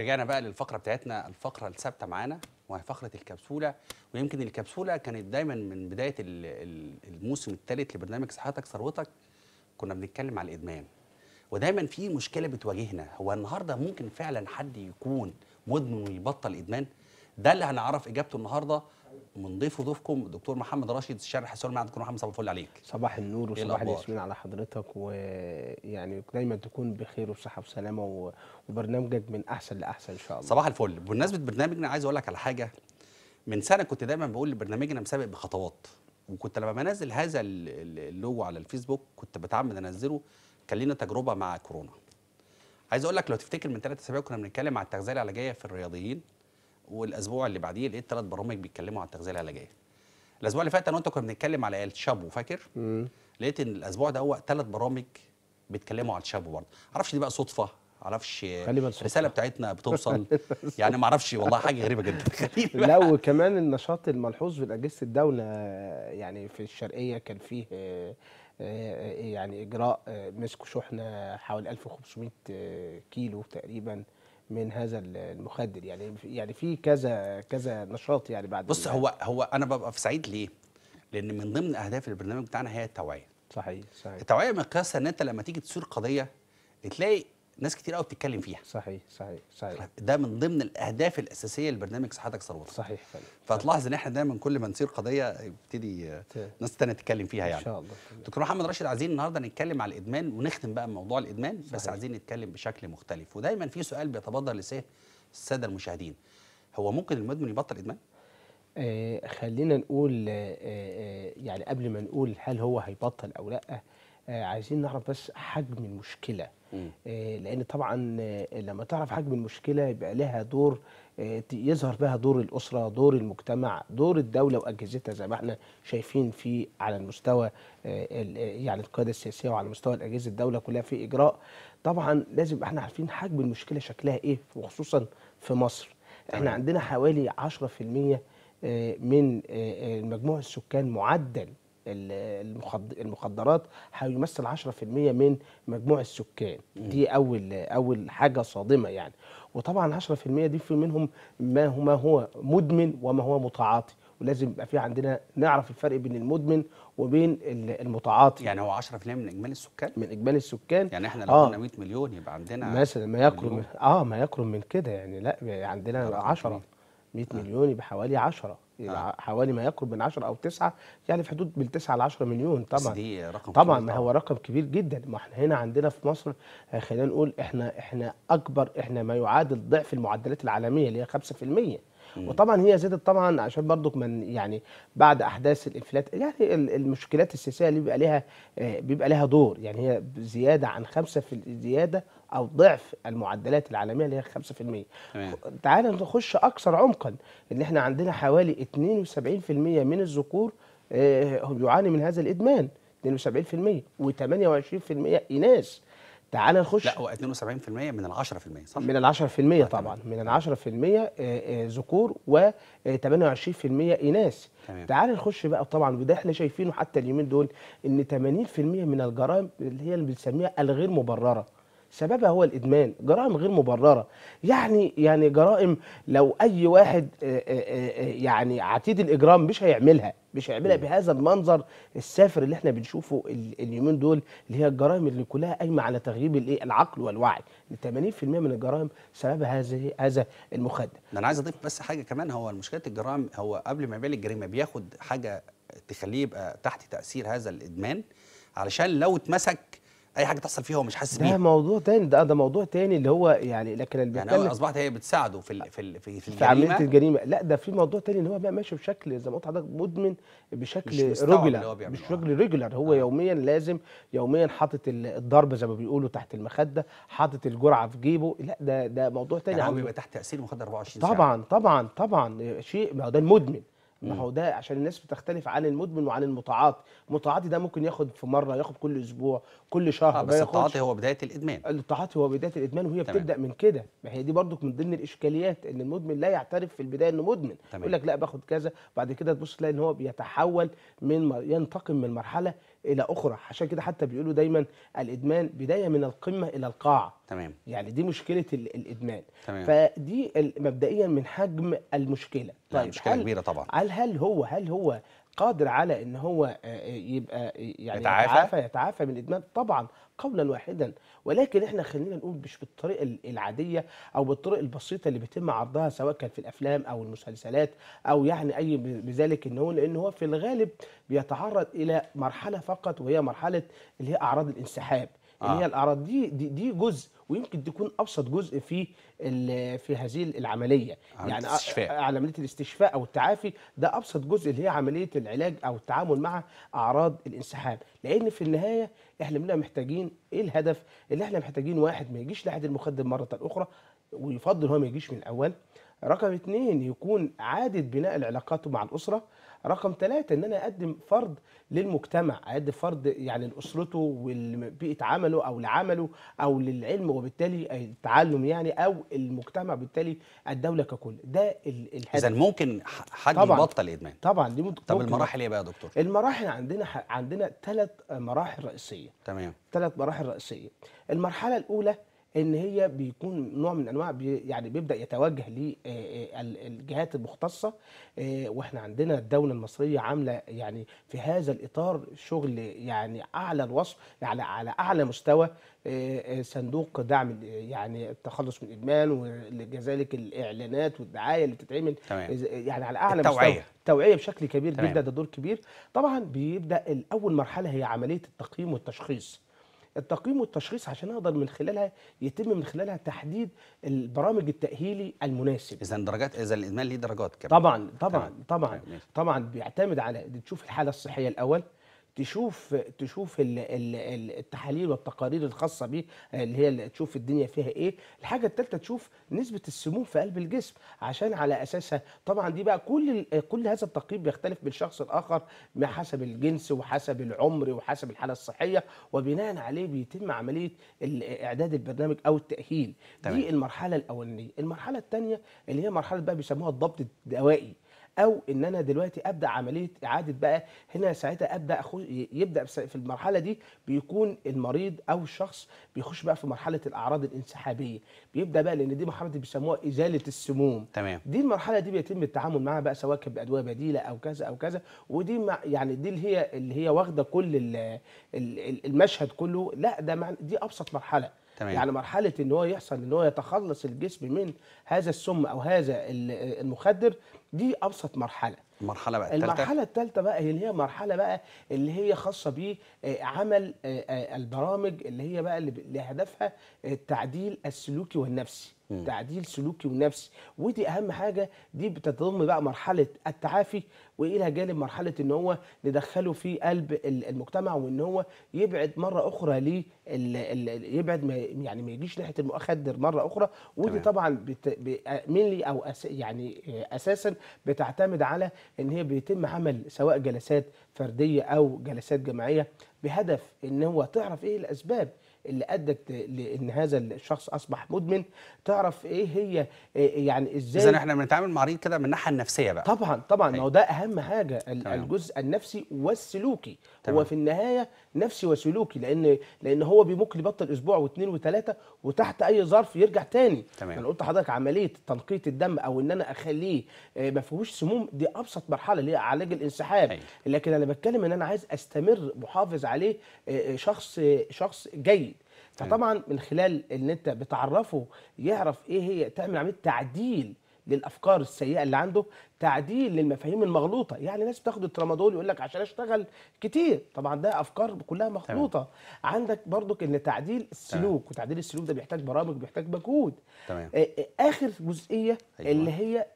رجعنا بقى للفقره بتاعتنا الفقره الثابته معانا وهي فقره الكبسوله ويمكن الكبسوله كانت دايما من بدايه الموسم الثالث لبرنامج صحتك ثروتك كنا بنتكلم على الادمان ودايما في مشكله بتواجهنا هو النهارده ممكن فعلا حد يكون مدمن ويبطل ادمان ده اللي هنعرف اجابته النهارده من ضيف ضيفكم الدكتور محمد راشد الشارح السوري معهد الدكتور محمد صباح الفل عليك صباح النور إيه وصباح الياسمين على حضرتك ويعني دايما تكون بخير وصحه وسلامه وبرنامجك من احسن لاحسن ان شاء الله صباح الفل بمناسبه برنامجنا عايز اقول لك على حاجه من سنه كنت دايما بقول برنامجنا مسابق بخطوات وكنت لما بنزل هذا اللوجو على الفيسبوك كنت بتعمد انزله كان لنا تجربه مع كورونا عايز اقول لك لو تفتكر من ثلاث اسابيع كنا بنتكلم على التغذيه العلاجيه في الرياضيين والاسبوع اللي بعديه لقيت ثلاث برامج بيتكلموا عن التغذيه العلاجيه الاسبوع اللي فات انا وانت كنا بنتكلم على الشابو فاكر لقيت ان الاسبوع ده هو ثلاث برامج بيتكلموا على الشابو برضه معرفش دي بقى صدفه معرفش الرساله بتاعتنا بتوصل يعني معرفش والله حاجه غريبه جدا لا وكمان النشاط الملحوظ في اجهزه الدوله يعني في الشرقيه كان فيه آه، آه، يعني اجراء آه، مسكوا شحنه حوالي 1500 كيلو تقريبا من هذا المخدر يعني يعني في كذا كذا نشاط يعني بعد بص هو هو انا ببقى في سعيد ليه؟ لان من ضمن اهداف البرنامج بتاعنا هي التوعيه صحيح صحيح التوعيه مقياسها ان انت لما تيجي تثير قضيه تلاقي ناس كتير قوي بتتكلم فيها صحيح صحيح صحيح ده من ضمن الاهداف الاساسيه لبرنامج صحتك ثروتك صحيح فتلاحظ ان احنا دايما كل ما نصير قضيه يبتدي ناس تانية تتكلم فيها يعني ان شاء الله دكتور محمد راشد عايزين النهارده نتكلم على الادمان ونختم بقى موضوع الادمان صحيح. بس عايزين نتكلم بشكل مختلف ودايما في سؤال بيتبادر لسه الساده المشاهدين هو ممكن المدمن يبطل ادمان؟ آه خلينا نقول آه آه يعني قبل ما نقول هل هو هيبطل او لا آه، عايزين نعرف بس حجم المشكله آه، لان طبعا آه، لما تعرف حجم المشكله يبقى لها دور يظهر بها دور الاسره دور المجتمع دور الدوله واجهزتها زي ما احنا شايفين في على المستوى يعني القياده السياسيه وعلى مستوى الأجهزة الدوله كلها في اجراء طبعا لازم احنا عارفين حجم المشكله شكلها ايه وخصوصا في مصر احنا عندنا حوالي 10% من مجموع السكان معدل المخدرات هيمثل 10% من مجموع السكان دي اول اول حاجه صادمه يعني وطبعا 10% دي في منهم ما هو ما هو مدمن وما هو متعاطي ولازم يبقى في عندنا نعرف الفرق بين المدمن وبين المتعاطي يعني هو 10% من اجمالي السكان من اجمالي السكان يعني احنا لو قلنا آه 100 مليون يبقى عندنا مثلا ما يقرب اه ما يقرب من كده يعني لا يعني عندنا 10 100 مليون يبقى حوالي 10 آه. حوالي ما يقرب من 10 او 9 يعني في حدود من 9 ل 10 مليون طبعا بس دي رقم طبعا ما هو رقم كبير جدا ما احنا هنا عندنا في مصر آه، خلينا نقول احنا احنا اكبر احنا ما يعادل ضعف المعدلات العالميه اللي هي 5% وطبعا هي زادت طبعا عشان برضك من يعني بعد احداث الانفلات يعني المشكلات السياسيه اللي بيبقى لها آه، بيبقى لها دور يعني هي زياده عن 5 في زياده او ضعف المعدلات العالميه اللي هي 5% تعال نخش اكثر عمقا ان احنا عندنا حوالي 72% من الذكور آه، يعاني من هذا الادمان 72% و28% اناث تعال نخش لا هو 72% من ال 10% صح؟ من ال 10% آه، طبعا من ال 10% آه، آه، ذكور و 28% اناث تعال نخش بقى طبعا وده احنا شايفينه حتى اليومين دول ان 80% من الجرائم اللي هي اللي بنسميها الغير مبرره سببها هو الادمان جرائم غير مبرره يعني يعني جرائم لو اي واحد آه، آه، آه، يعني عتيد الاجرام مش هيعملها مش هيعملها بهذا المنظر السافر اللي احنا بنشوفه اليومين دول اللي هي الجرائم اللي كلها قايمه على تغييب الايه العقل والوعي 80% من الجرائم سببها هذه هذا المخدر انا عايز اضيف بس حاجه كمان هو مشكله الجرائم هو قبل ما يعمل الجريمه بياخد حاجه تخليه يبقى تحت تاثير هذا الادمان علشان لو اتمسك اي حاجه تحصل فيها هو مش حاسس بيها ده موضوع تاني ده ده موضوع تاني اللي هو يعني لكن اللي يعني اصبحت هي بتساعده في الـ في الـ في, في الجريمه في عمليه الجريمه لا ده في موضوع تاني ان هو بقى ماشي بشكل زي ما قلت حضرتك مدمن بشكل ريجولار مش راجل ريجولار آه. هو آه. يوميا لازم يوميا حاطط الضرب زي ما بيقولوا تحت المخده حاطط الجرعه في جيبه لا ده ده موضوع تاني يعني هو بيبقى تحت تاثير مخدر 24 ساعه طبعا طبعا طبعا شيء ما هو ده المدمن ما هو ده عشان الناس بتختلف عن المدمن وعن المتعاطي المتعاطي ده ممكن ياخد في مره ياخد كل اسبوع كل شهر آه بس التعاطي هو بدايه الادمان التعاطي هو بدايه الادمان وهي تمام. بتبدا من كده ما هي دي برضك من ضمن الاشكاليات ان المدمن لا يعترف في البدايه انه مدمن تمام. يقول لك لا باخد كذا بعد كده تبص تلاقي ان هو بيتحول من ينتقم من مرحله الى اخرى عشان كده حتى بيقولوا دايما الادمان بدايه من القمه الى القاع تمام يعني دي مشكله الادمان تمام. فدي مبدئيا من حجم المشكله طيب مشكله كبيره طبعا هل هل هو هل هو قادر على ان هو آه، آه، يبقى يعني يتعافى, يتعافى من الادمان طبعا قولا واحدا ولكن احنا خلينا نقول مش بالطريقه العاديه او بالطريقه البسيطه اللي بيتم عرضها سواء كان في الافلام او المسلسلات او يعني اي بذلك ان هو لان هو في الغالب بيتعرض الى مرحله فقط وهي مرحله اللي هي اعراض الانسحاب آه. اللي هي الاعراض دي, دي دي جزء ويمكن تكون ابسط جزء في في هذه العمليه يعني الاستشفاء. آه، عمليه الاستشفاء او التعافي ده ابسط جزء اللي هي عمليه العلاج او التعامل مع اعراض الانسحاب لان في النهايه احنا بنبقى محتاجين ايه الهدف اللي احنا محتاجين واحد ما يجيش ناحيه المخدر مره اخرى ويفضل هو ما يجيش من الاول رقم اثنين يكون عادة بناء العلاقات مع الأسرة رقم ثلاثة ان انا اقدم فرد للمجتمع اقدم فرد يعني لاسرته ولبيئه عمله او لعمله او للعلم وبالتالي التعلم يعني او المجتمع بالتالي الدوله ككل ده الهدف اذا ممكن حد يبطل ادمان طبعا دي ممكن طب المراحل ايه بقى يا دكتور المراحل عندنا عندنا ثلاث مراحل رئيسيه تمام ثلاث مراحل رئيسيه المرحله الاولى ان هي بيكون نوع من انواع بي يعني بيبدا يتوجه للجهات المختصه واحنا عندنا الدوله المصريه عامله يعني في هذا الاطار شغل يعني اعلى الوصف يعني على اعلى مستوى صندوق دعم يعني التخلص من الادمان وكذلك الاعلانات والدعايه اللي بتتعمل يعني على اعلى التوعية. مستوى التوعيه بشكل كبير تمام. جدا ده دور كبير طبعا بيبدا الاول مرحله هي عمليه التقييم والتشخيص التقييم والتشخيص عشان اقدر من خلالها يتم من خلالها تحديد البرامج التاهيلي المناسب اذا درجات اذا الادمان ليه درجات كمان طبعا طبعا طيب، طبعا طبعا, طبعاً بيعتمد على تشوف الحاله الصحيه الاول تشوف تشوف التحاليل والتقارير الخاصه بيه اللي هي اللي تشوف الدنيا فيها ايه الحاجه الثالثه تشوف نسبه السموم في قلب الجسم عشان على اساسها طبعا دي بقى كل كل هذا التقييم بيختلف من شخص لاخر حسب الجنس وحسب العمر وحسب الحاله الصحيه وبناء عليه بيتم عمليه اعداد البرنامج او التاهيل طبعا. دي المرحله الاولانيه المرحله الثانيه اللي هي مرحله بقى بيسموها الضبط الدوائي او ان انا دلوقتي ابدا عمليه اعاده بقى هنا ساعتها ابدا يبدا في المرحله دي بيكون المريض او الشخص بيخش بقى في مرحله الاعراض الانسحابيه بيبدا بقى لان دي مرحله بيسموها ازاله السموم تمام دي المرحله دي بيتم التعامل معاها بقى سواء كانت بادويه بديله او كذا او كذا ودي يعني دي اللي هي اللي هي واخده كل المشهد كله لا ده معنى دي ابسط مرحله تمام. يعني مرحله ان هو يحصل ان هو يتخلص الجسم من هذا السم او هذا المخدر دي ابسط مرحله المرحله بقى التالتة المرحله الثالثه بقى اللي هي مرحله بقى اللي هي خاصه بعمل آه، آه، آه، البرامج اللي هي بقى اللي هدفها التعديل السلوكي والنفسي تعديل سلوكي ونفسي ودي اهم حاجه دي بتتضم بقى مرحله التعافي والى جانب مرحله ان هو ندخله في قلب المجتمع وان هو يبعد مره اخرى ل يبعد ما يعني ما يجيش ناحيه المخدر مره اخرى ودي تمام. طبعا مينلي او أس يعني آه، اساسا بتعتمد على ان هي بيتم عمل سواء جلسات فرديه او جلسات جماعيه بهدف ان هو تعرف ايه الاسباب اللي ادت لان هذا الشخص اصبح مدمن تعرف ايه هي إيه، إيه، يعني ازاي اذا احنا بنتعامل مع مريض كده من الناحيه النفسيه بقى طبعا طبعا ما هو أيوة. ده اهم حاجه تمام. الجزء النفسي والسلوكي تمام. هو في النهايه نفسي وسلوكي لان لان هو ممكن يبطل اسبوع واثنين وثلاثه وتحت اي ظرف يرجع تاني تمام. انا قلت لحضرتك عمليه تنقيط الدم او ان انا اخليه آه، ما فيهوش سموم دي ابسط مرحله اللي هي علاج الانسحاب أيوة. لكن انا بتكلم ان انا عايز استمر محافظ عليه آه، آه، شخص شخص جيد فطبعا من خلال ان انت بتعرفه يعرف ايه هي تعمل عمليه تعديل للافكار السيئه اللي عنده تعديل للمفاهيم المغلوطه يعني ناس بتاخد الترامادول يقول لك عشان اشتغل كتير طبعا ده افكار كلها مغلوطه تمام. عندك برضك ان تعديل السلوك تمام. وتعديل السلوك ده بيحتاج برامج بيحتاج مجهود تمام. اخر جزئيه أيوة. اللي هي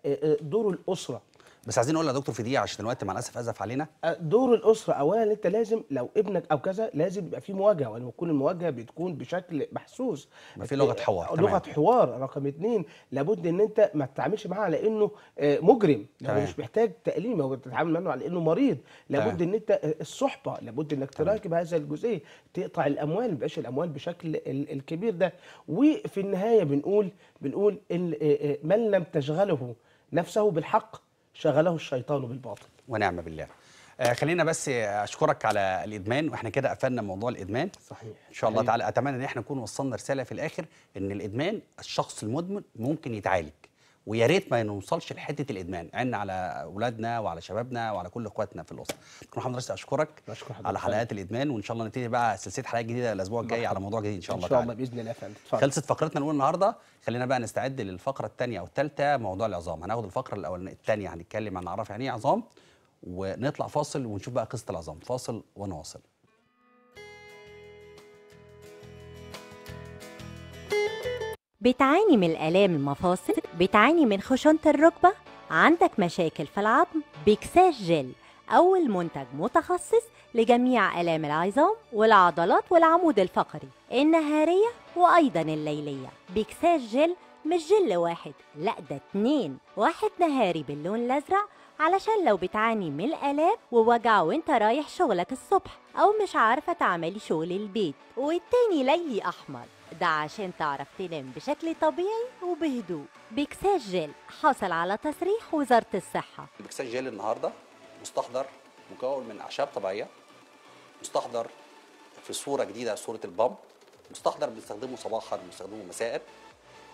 دور الاسره بس عايزين نقول يا دكتور في دقيقه عشان الوقت مع الاسف ازف علينا أه، دور الاسره اولا انت لازم لو ابنك او كذا لازم يبقى في مواجهه ولما تكون المواجهه بتكون بشكل محسوس يبقى في لغه أه، حوار لغه تمام. حوار رقم اثنين لابد ان انت ما تتعاملش معاه على انه أه، مجرم يعني تمام. مش محتاج تاليم او تتعامل معاه على انه مريض لابد تمام. ان انت الصحبه لابد انك تراقب هذا الجزئيه تقطع الاموال ما الاموال بشكل الكبير ده وفي النهايه بنقول بنقول من لم تشغله نفسه بالحق شغله الشيطان بالباطل ونعم بالله آه خلينا بس اشكرك على الادمان واحنا كده قفلنا موضوع الادمان صحيح ان شاء الله تعالى اتمنى ان احنا نكون وصلنا رساله في الاخر ان الادمان الشخص المدمن ممكن يتعالج ويا ريت ما نوصلش لحته الادمان عنا على اولادنا وعلى شبابنا وعلى كل اخواتنا في الاسره دكتور محمد رشدي اشكرك أشكر على حلقات الادمان وان شاء الله نبتدي بقى سلسله حلقات جديده الاسبوع الجاي على موضوع جديد ان شاء الله ان شاء الله باذن الله فندم خلصت فقرتنا الاولى النهارده خلينا بقى نستعد للفقره الثانيه والثالثه موضوع العظام هناخد الفقره الاولانيه الثانيه هنتكلم عن نعرف يعني ايه عظام ونطلع فاصل ونشوف بقى قصه العظام فاصل ونواصل بتعاني من الآلام المفاصل بتعاني من خشونة الركبة عندك مشاكل في العظم بيكساس جل أول منتج متخصص لجميع آلام العظام والعضلات والعمود الفقري النهارية وأيضا الليلية بيكساس جل مش جل واحد لا ده اتنين واحد نهاري باللون الأزرق علشان لو بتعاني من الآلام ووجع وانت رايح شغلك الصبح أو مش عارفة تعملي شغل البيت والتاني ليلي أحمر ده عشان تعرف تنام بشكل طبيعي وبهدوء بكساج جيل حاصل على تصريح وزارة الصحة بكساج جيل النهاردة مستحضر مكون من أعشاب طبيعية مستحضر في صورة جديدة صورة البامب مستحضر بنستخدمه صباحا بنستخدمه مساء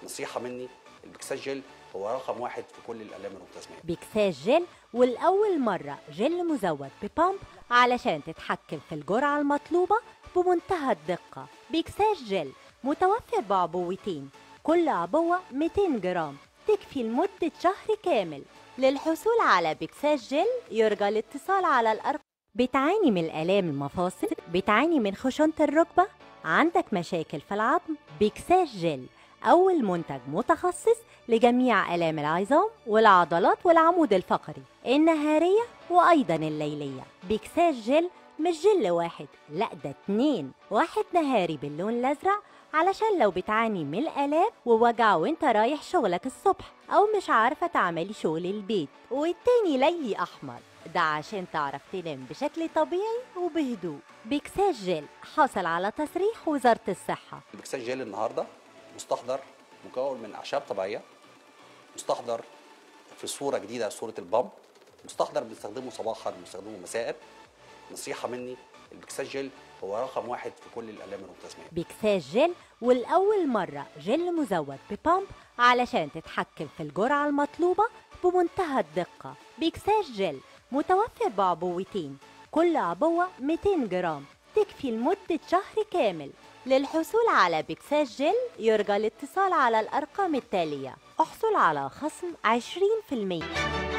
نصيحة مني الاكساس هو رقم واحد في كل الالام المتسميه بيكساج جل ولاول مره جل مزود ببامب علشان تتحكم في الجرعه المطلوبه بمنتهى الدقه بيكساج جل متوفر بعبوتين كل عبوه 200 جرام تكفي لمده شهر كامل للحصول على بيكساج جل يرجى الاتصال على الارقام بتعاني من الآلام المفاصل بتعاني من خشونة الركبة عندك مشاكل في العظم بيكساج جل أول منتج متخصص لجميع آلام العظام والعضلات والعمود الفقري النهارية وأيضا الليلية بكساج جل مش جل واحد لا ده اتنين واحد نهاري باللون الأزرق علشان لو بتعاني من الآلام ووجع وانت رايح شغلك الصبح أو مش عارفة تعملي شغل البيت والتاني ليلي أحمر ده عشان تعرف تنام بشكل طبيعي وبهدوء بكساج جل حاصل على تصريح وزارة الصحة بكساج جل النهاردة مستحضر مكون من اعشاب طبيعيه مستحضر في صوره جديده صوره البام مستحضر بنستخدمه صباحا بنستخدمه مساء نصيحه مني البكساجيل هو رقم واحد في كل الالام الروماتيزميه جل والاول مره جل مزود ببامب علشان تتحكم في الجرعه المطلوبه بمنتهى الدقه جل متوفر بعبوتين كل عبوه 200 جرام تكفي لمده شهر كامل للحصول على بكسات جل يرجى الاتصال على الأرقام التالية احصل على خصم 20%